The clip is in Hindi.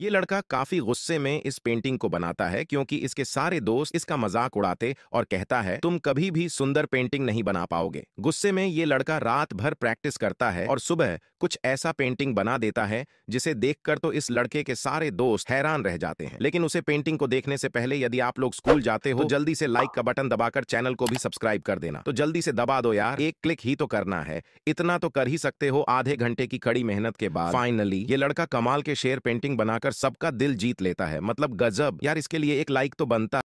ये लड़का काफी गुस्से में इस पेंटिंग को बनाता है क्योंकि इसके सारे दोस्त इसका मजाक उड़ाते और कहता है तुम कभी भी सुंदर पेंटिंग नहीं बना पाओगे गुस्से में ये लड़का रात भर प्रैक्टिस करता है और सुबह कुछ ऐसा पेंटिंग बना देता है जिसे देखकर तो इस लड़के के सारे दोस्त हैरान रह जाते हैं लेकिन उसे पेंटिंग को देखने से पहले यदि आप लोग स्कूल जाते हो तो जल्दी से लाइक का बटन दबाकर चैनल को भी सब्सक्राइब कर देना तो जल्दी से दबा दो यार एक क्लिक ही तो करना है इतना तो कर ही सकते हो आधे घंटे की कड़ी मेहनत के बाद फाइनली ये लड़का कमाल के शेर पेंटिंग बनाकर सबका दिल जीत लेता है मतलब गजब यार इसके लिए एक लाइक तो बनता